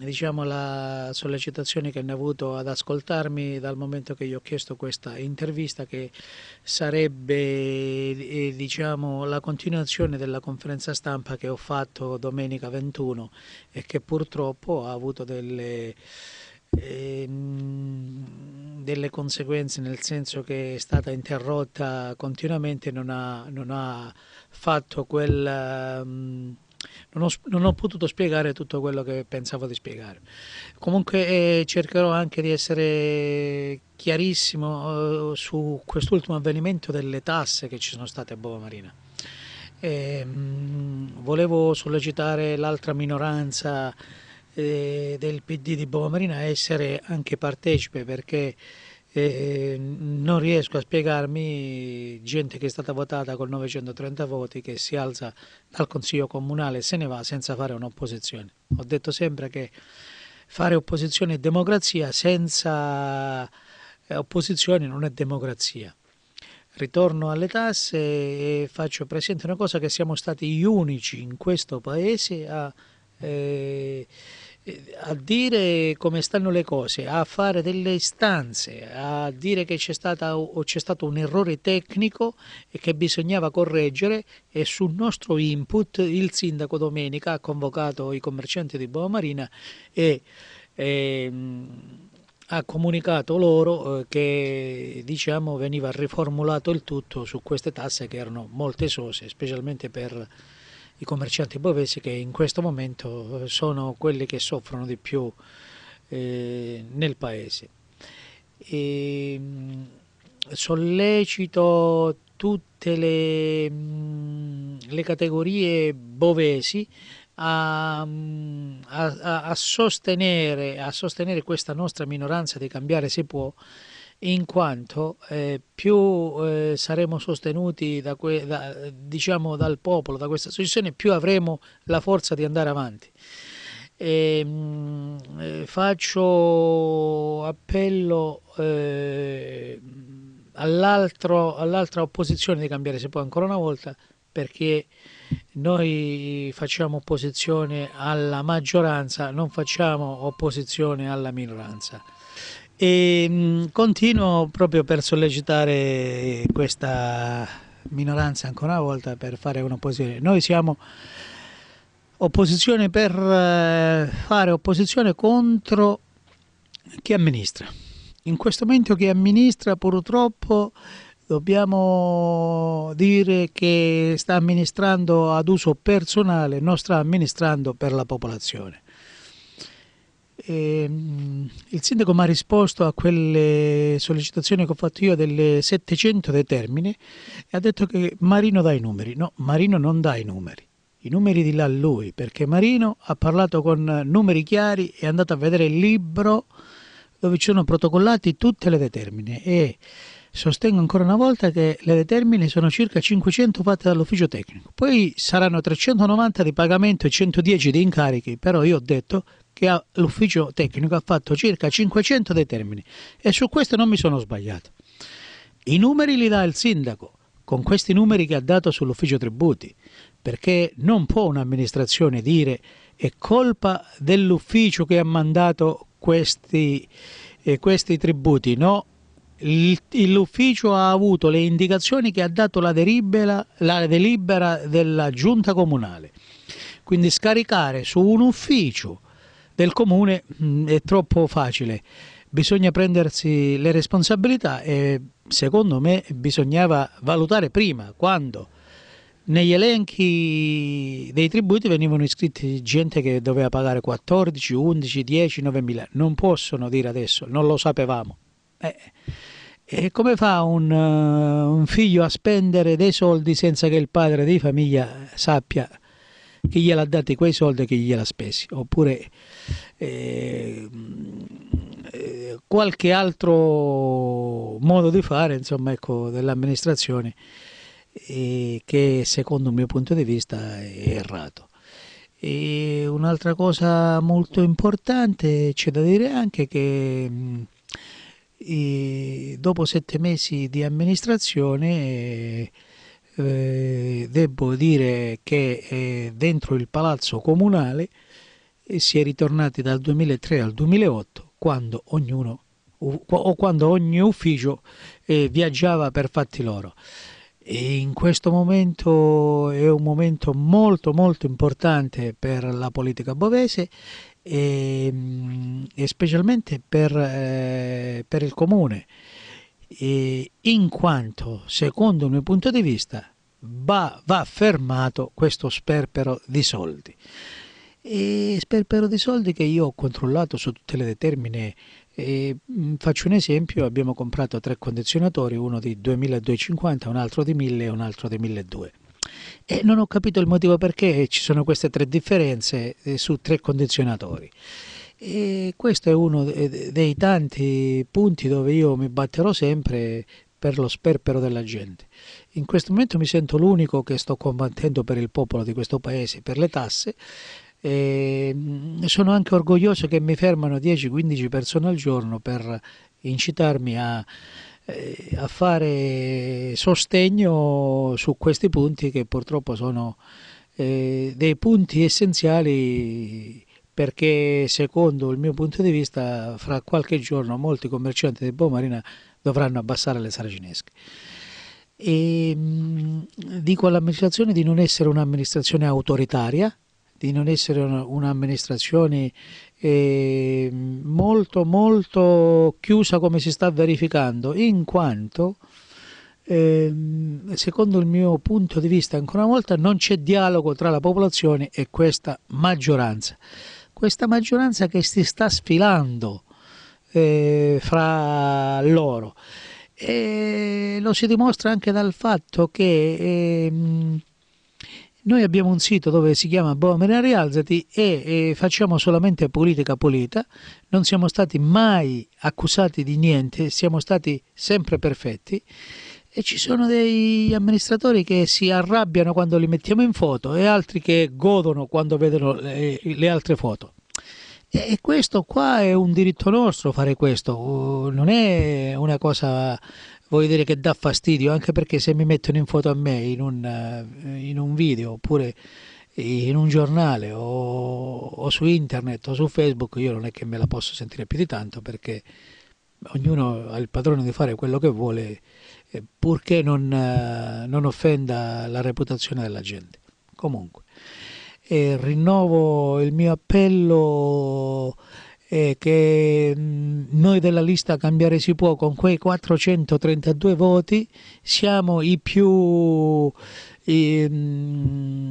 diciamo, la sollecitazione che hanno avuto ad ascoltarmi dal momento che gli ho chiesto questa intervista che sarebbe eh, diciamo, la continuazione della conferenza stampa che ho fatto domenica 21 e che purtroppo ha avuto delle, eh, delle conseguenze nel senso che è stata interrotta continuamente non ha, non ha fatto quel... Um, non ho, non ho, potuto spiegare tutto quello che pensavo di spiegare. Comunque eh, cercherò anche di essere chiarissimo eh, su quest'ultimo avvenimento delle tasse che ci sono state a Bova Marina. Eh, mh, volevo sollecitare l'altra minoranza eh, del PD di Bova Marina a essere anche partecipe perché e eh, non riesco a spiegarmi gente che è stata votata con 930 voti che si alza dal Consiglio Comunale e se ne va senza fare un'opposizione. Ho detto sempre che fare opposizione è democrazia, senza eh, opposizione non è democrazia. Ritorno alle tasse e faccio presente una cosa che siamo stati gli unici in questo Paese a... Eh, eh, a dire come stanno le cose, a fare delle istanze, a dire che c'è, stata, c'è stato un errore tecnico e che bisognava correggere e sul nostro input il sindaco domenica ha convocato i commercianti di Boa Marina e, e ehm, ha comunicato loro eh, che diciamo, veniva riformulato il tutto su queste tasse che erano molte sose, specialmente per i commercianti bovesi che in questo momento eh, sono quelli che soffrono di più eh, nel paese. E ehm, sollecito tutte le, mm, le categorie bovesi mm, a, a, a, sostenere, a sostenere questa nostra minoranza di cambiare se può in quanto eh, più eh, saremo sostenuti da da, diciamo, dal popolo, da questa associazione, più avremo la forza di andare avanti. E, ehm, mh, eh, faccio appello eh, all'altra opposizione di cambiare se può ancora una volta perché noi facciamo opposizione alla maggioranza, non facciamo opposizione alla minoranza. E mh, mm, continuo proprio per sollecitare questa minoranza ancora una volta per fare un'opposizione. Noi siamo opposizione per eh, fare opposizione contro chi amministra. In questo momento chi amministra purtroppo dobbiamo dire che sta amministrando ad uso personale, non sta amministrando per la popolazione. E, ehm, mh, il sindaco mi ha risposto a quelle sollecitazioni che ho fatto io delle 700 dei termini e ha detto che Marino dà i numeri. No, Marino non dà i numeri. I numeri di là lui, perché Marino ha parlato con numeri chiari e è andato a vedere il libro dove ci sono protocollati tutte le determine e sostengo ancora una volta che le determine sono circa 500 fatte dall'ufficio tecnico. Poi saranno 390 di pagamento e 110 di incarichi, però io ho detto che ha, l'ufficio tecnico ha fatto circa 500 dei termini e su questo non mi sono sbagliato. I numeri li dà il sindaco, con questi numeri che ha dato sull'ufficio tributi, perché non può un'amministrazione dire è colpa dell'ufficio che ha mandato questi, eh, questi tributi, no? L'ufficio ha avuto le indicazioni che ha dato la delibera, la delibera della giunta comunale. Quindi scaricare su un ufficio del comune mm, è troppo facile. Bisogna prendersi le responsabilità e secondo me bisognava valutare prima quando negli elenchi dei tributi venivano iscritti gente che doveva pagare 14, 11, 10, 9 mila. Non possono dire adesso, non lo sapevamo. Eh, eh. e come fa un, uh, un, figlio a spendere dei soldi senza che il padre di famiglia sappia che gliela dati quei soldi e che gliela spesi oppure eh, eh, qualche altro modo di fare insomma ecco dell'amministrazione eh, che secondo il mio punto di vista è errato e un'altra cosa molto importante c'è da dire anche che mh, mm, dopo sette mesi di amministrazione eh, devo dire che eh, dentro il palazzo comunale eh, si è ritornati dal 2003 al 2008 quando ognuno o quando ogni ufficio eh, viaggiava per fatti loro. E in questo momento è un momento molto molto importante per la politica bovese e, ehm, e specialmente per, eh, per il comune eh, in quanto, secondo il mio punto di vista, va, va fermato questo sperpero di soldi. E sperpero di soldi che io ho controllato su tutte le determine. E, mm, faccio un esempio, abbiamo comprato tre condizionatori, uno di 2250, un altro di 1000 e un altro di 1200 e non ho capito il motivo perché ci sono queste tre differenze eh, su tre condizionatori. E questo è uno dei tanti punti dove io mi batterò sempre per lo sperpero della gente. In questo momento mi sento l'unico che sto combattendo per il popolo di questo paese, per le tasse. E mm, sono anche orgoglioso che mi fermano 10-15 persone al giorno per incitarmi a, eh, a fare sostegno su questi punti che purtroppo sono eh, dei punti essenziali perché secondo il mio punto di vista fra qualche giorno molti commercianti di Bomarina dovranno abbassare le saracinesche. E, ehm, dico all'amministrazione di non essere un'amministrazione autoritaria, di non essere un'amministrazione eh, molto molto chiusa come si sta verificando, in quanto eh, secondo il mio punto di vista ancora una volta non c'è dialogo tra la popolazione e questa maggioranza questa maggioranza che si sta sfilando eh, fra loro. E lo si dimostra anche dal fatto che eh, noi abbiamo un sito dove si chiama Bomena Rialzati e, e facciamo solamente politica pulita, non siamo stati mai accusati di niente, siamo stati sempre perfetti e ci sono degli amministratori che si arrabbiano quando li mettiamo in foto e altri che godono quando vedono le, le altre foto. E questo qua è un diritto nostro fare questo, uh, non è una cosa, voglio dire, che dà fastidio, anche perché se mi mettono in foto a me in un, eh, in un video oppure in un giornale o, o su internet o su Facebook, io non è che me la posso sentire più di tanto perché ognuno ha il padrone di fare quello che vuole eh, purché non, eh, non offenda la reputazione della gente. Comunque, eh, rinnovo il mio appello eh, che mm, noi della lista Cambiare si può con quei 432 voti siamo i più... I, mm,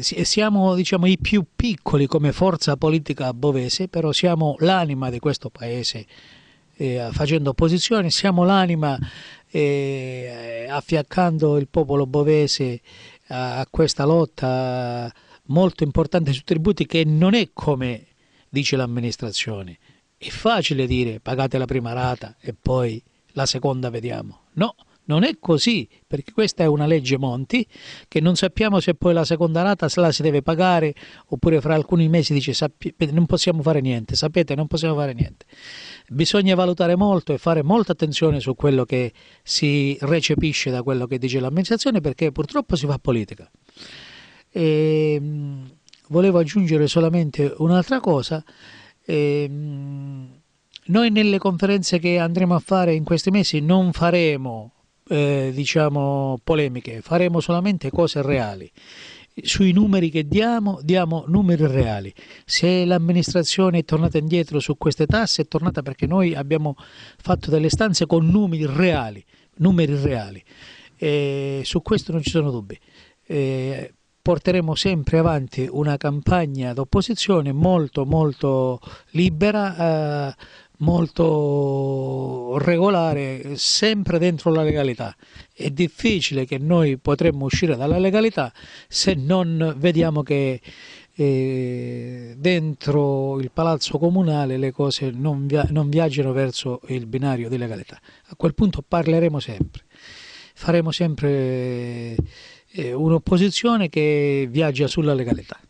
siamo diciamo, i più piccoli come forza politica bovese, però siamo l'anima di questo paese eh, facendo opposizione, siamo l'anima eh, affiaccando il popolo bovese a, a questa lotta molto importante sui tributi che non è come dice l'amministrazione. È facile dire pagate la prima rata e poi la seconda vediamo. No, non è così, perché questa è una legge Monti che non sappiamo se poi la seconda rata se la si deve pagare oppure fra alcuni mesi dice non possiamo fare niente, sapete non possiamo fare niente. Bisogna valutare molto e fare molta attenzione su quello che si recepisce da quello che dice l'amministrazione perché purtroppo si fa politica. E, ehm, volevo aggiungere solamente un'altra cosa. E, ehm, noi nelle conferenze che andremo a fare in questi mesi non faremo eh, diciamo, polemiche, faremo solamente cose reali. Sui numeri che diamo, diamo numeri reali. Se l'amministrazione è tornata indietro su queste tasse, è tornata perché noi abbiamo fatto delle stanze con numeri reali. Numeri reali. E su questo non ci sono dubbi. E porteremo sempre avanti una campagna d'opposizione molto molto libera, eh, molto regolare, sempre dentro la legalità. È difficile che noi potremmo uscire dalla legalità se non vediamo che eh, dentro il palazzo comunale le cose non, via non viaggiano verso il binario di legalità. A quel punto parleremo sempre, faremo sempre eh, un'opposizione che viaggia sulla legalità.